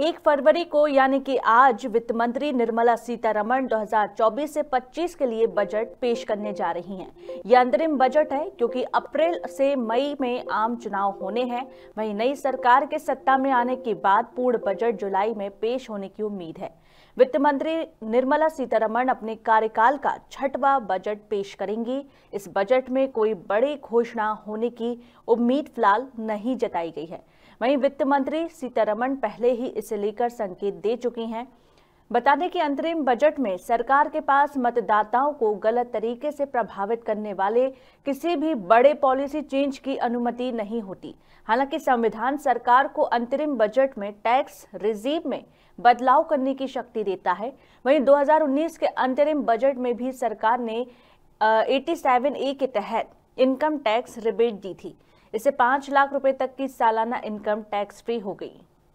एक फरवरी को यानी कि आज वित्त मंत्री निर्मला सीतारमण 2024 से 25 के लिए बजट पेश करने जा रही हैं। यह अंतरिम बजट है क्योंकि अप्रैल से मई में आम चुनाव होने हैं वहीं नई सरकार के सत्ता में आने के बाद पूर्ण बजट जुलाई में पेश होने की उम्मीद है वित्त मंत्री निर्मला सीतारमण अपने कार्यकाल का छठवा बजट पेश करेंगी इस बजट में कोई बड़ी घोषणा होने की उम्मीद फिलहाल नहीं जताई गई है वहीं वित्त मंत्री सीतारमण पहले ही इसे लेकर संकेत दे चुकी हैं बता दें कि अंतरिम बजट में सरकार के पास मतदाताओं को गलत तरीके से प्रभावित करने वाले किसी भी बड़े पॉलिसी चेंज की अनुमति नहीं होती हालांकि संविधान सरकार को अंतरिम बजट में टैक्स रिजीव में बदलाव करने की शक्ति देता है वहीं 2019 के अंतरिम बजट में भी सरकार ने एटी सेवन ए के तहत इनकम टैक्स रिबेट दी थी इसे पाँच लाख रुपए तक की सालाना इनकम टैक्स फ्री हो गई